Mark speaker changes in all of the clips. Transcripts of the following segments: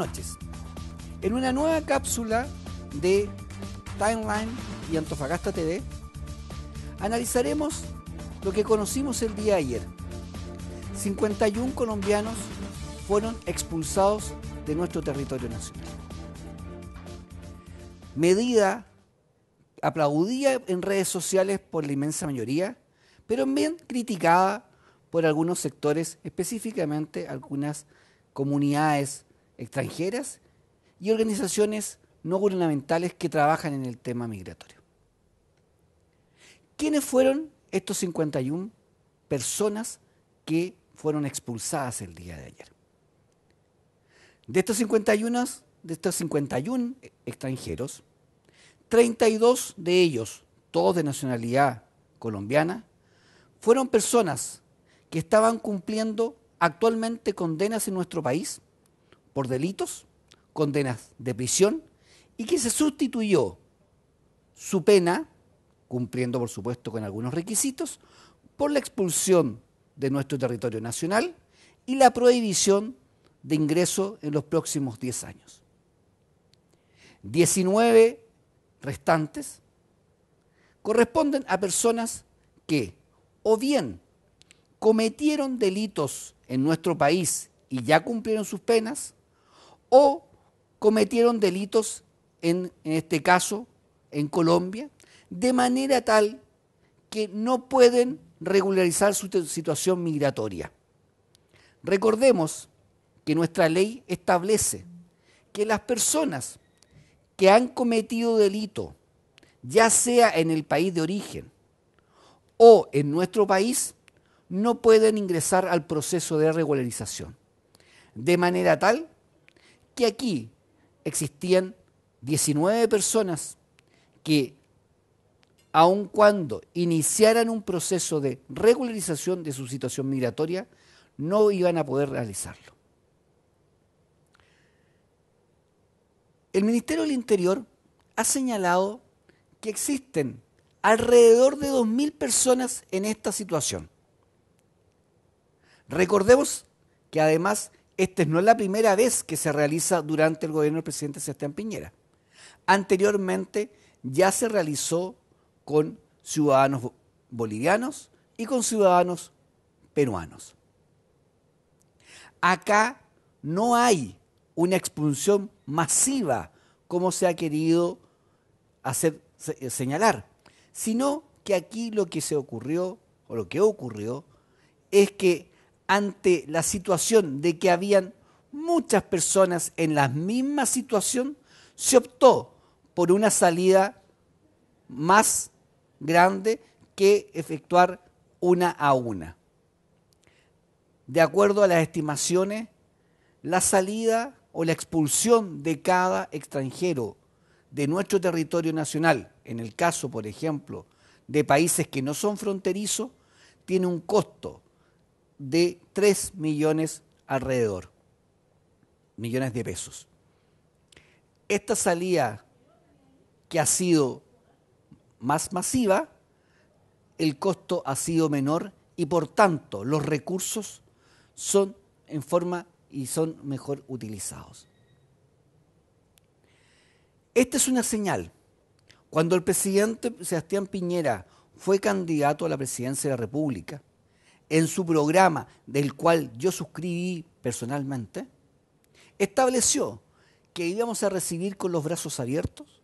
Speaker 1: noches, en una nueva cápsula de Timeline y Antofagasta TV, analizaremos lo que conocimos el día de ayer. 51 colombianos fueron expulsados de nuestro territorio nacional. Medida aplaudida en redes sociales por la inmensa mayoría, pero bien criticada por algunos sectores, específicamente algunas comunidades extranjeras y organizaciones no gubernamentales que trabajan en el tema migratorio. ¿Quiénes fueron estos 51 personas que fueron expulsadas el día de ayer? De estos 51, de estos 51 extranjeros, 32 de ellos, todos de nacionalidad colombiana, fueron personas que estaban cumpliendo actualmente condenas en nuestro país por delitos, condenas de prisión y que se sustituyó su pena, cumpliendo por supuesto con algunos requisitos, por la expulsión de nuestro territorio nacional y la prohibición de ingreso en los próximos 10 años. 19 restantes corresponden a personas que o bien cometieron delitos en nuestro país y ya cumplieron sus penas, o cometieron delitos, en, este caso, en Colombia, de manera tal que no pueden regularizar su situación migratoria. Recordemos que nuestra ley establece que las personas que han cometido delito, ya sea en el país de origen o en nuestro país, no pueden ingresar al proceso de regularización, de manera tal y aquí existían 19 personas que, aun cuando iniciaran un proceso de regularización de su situación migratoria, no iban a poder realizarlo. El Ministerio del Interior ha señalado que existen alrededor de 2.000 personas en esta situación. Recordemos que además esta no es la primera vez que se realiza durante el gobierno del presidente Sebastián Piñera. Anteriormente ya se realizó con ciudadanos bolivianos y con ciudadanos peruanos. Acá no hay una expulsión masiva como se ha querido hacer eh, señalar, sino que aquí lo que se ocurrió o lo que ocurrió es que ante la situación de que habían muchas personas en la misma situación, se optó por una salida más grande que efectuar una a una. De acuerdo a las estimaciones, la salida o la expulsión de cada extranjero de nuestro territorio nacional, en el caso, por ejemplo, de países que no son fronterizos, tiene un costo de 3 millones alrededor, millones de pesos. Esta salida que ha sido más masiva, el costo ha sido menor y por tanto los recursos son en forma y son mejor utilizados. Esta es una señal. Cuando el presidente Sebastián Piñera fue candidato a la presidencia de la República, en su programa, del cual yo suscribí personalmente, estableció que íbamos a recibir con los brazos abiertos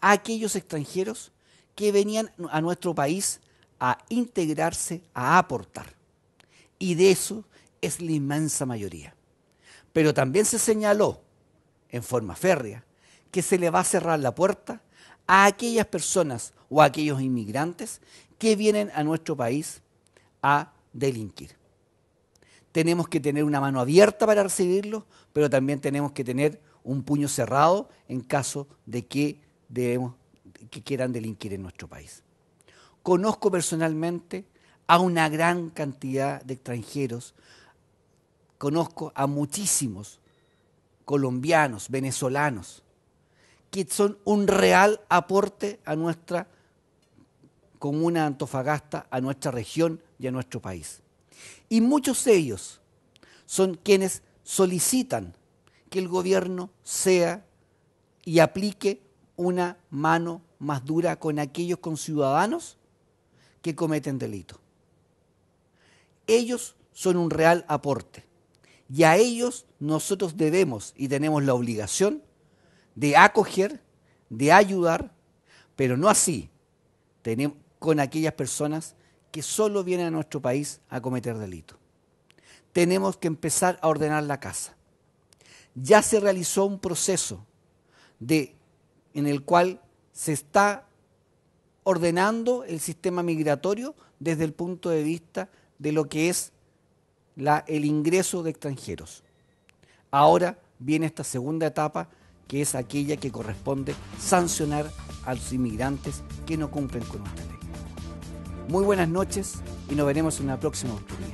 Speaker 1: a aquellos extranjeros que venían a nuestro país a integrarse, a aportar. Y de eso es la inmensa mayoría. Pero también se señaló, en forma férrea, que se le va a cerrar la puerta a aquellas personas o a aquellos inmigrantes que vienen a nuestro país a delinquir. Tenemos que tener una mano abierta para recibirlos, pero también tenemos que tener un puño cerrado en caso de que, debemos, que quieran delinquir en nuestro país. Conozco personalmente a una gran cantidad de extranjeros, conozco a muchísimos colombianos, venezolanos, que son un real aporte a nuestra con una Antofagasta a nuestra región y a nuestro país. Y muchos de ellos son quienes solicitan que el gobierno sea y aplique una mano más dura con aquellos conciudadanos que cometen delito. Ellos son un real aporte y a ellos nosotros debemos y tenemos la obligación de acoger, de ayudar, pero no así. Tenemos, con aquellas personas que solo vienen a nuestro país a cometer delito. Tenemos que empezar a ordenar la casa. Ya se realizó un proceso de, en el cual se está ordenando el sistema migratorio desde el punto de vista de lo que es el ingreso de extranjeros. Ahora viene esta segunda etapa que es aquella que corresponde sancionar a los inmigrantes que no cumplen con esta ley. Muy buenas noches y nos veremos en una próxima oportunidad.